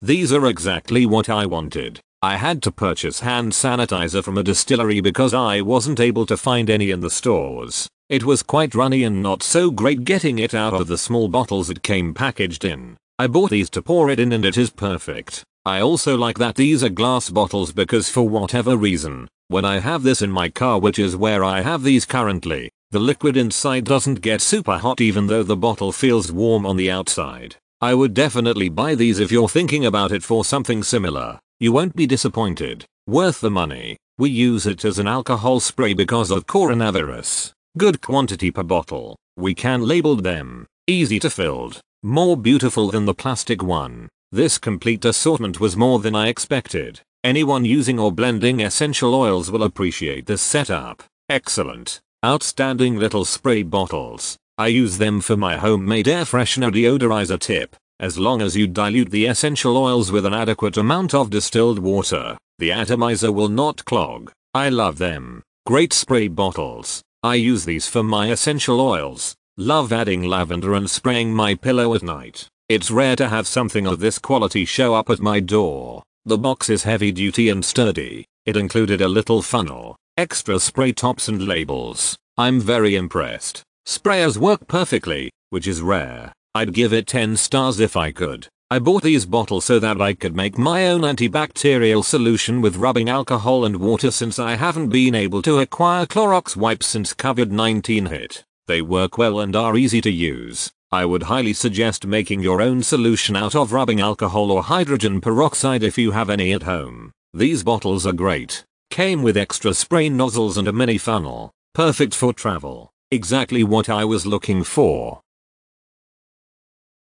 These are exactly what I wanted. I had to purchase hand sanitizer from a distillery because I wasn't able to find any in the stores. It was quite runny and not so great getting it out of the small bottles it came packaged in. I bought these to pour it in and it is perfect. I also like that these are glass bottles because for whatever reason, when I have this in my car which is where I have these currently, the liquid inside doesn't get super hot even though the bottle feels warm on the outside. I would definitely buy these if you're thinking about it for something similar. You won't be disappointed. Worth the money. We use it as an alcohol spray because of coronavirus. Good quantity per bottle. We can label them. Easy to filled. More beautiful than the plastic one. This complete assortment was more than I expected. Anyone using or blending essential oils will appreciate this setup. Excellent. Outstanding little spray bottles. I use them for my homemade air freshener deodorizer tip. As long as you dilute the essential oils with an adequate amount of distilled water, the atomizer will not clog. I love them. Great spray bottles. I use these for my essential oils. Love adding lavender and spraying my pillow at night. It's rare to have something of this quality show up at my door. The box is heavy duty and sturdy. It included a little funnel, extra spray tops and labels. I'm very impressed. Sprayers work perfectly, which is rare. I'd give it 10 stars if I could. I bought these bottles so that I could make my own antibacterial solution with rubbing alcohol and water since I haven't been able to acquire Clorox wipes since COVID-19 hit. They work well and are easy to use. I would highly suggest making your own solution out of rubbing alcohol or hydrogen peroxide if you have any at home. These bottles are great. Came with extra spray nozzles and a mini funnel. Perfect for travel. Exactly what I was looking for.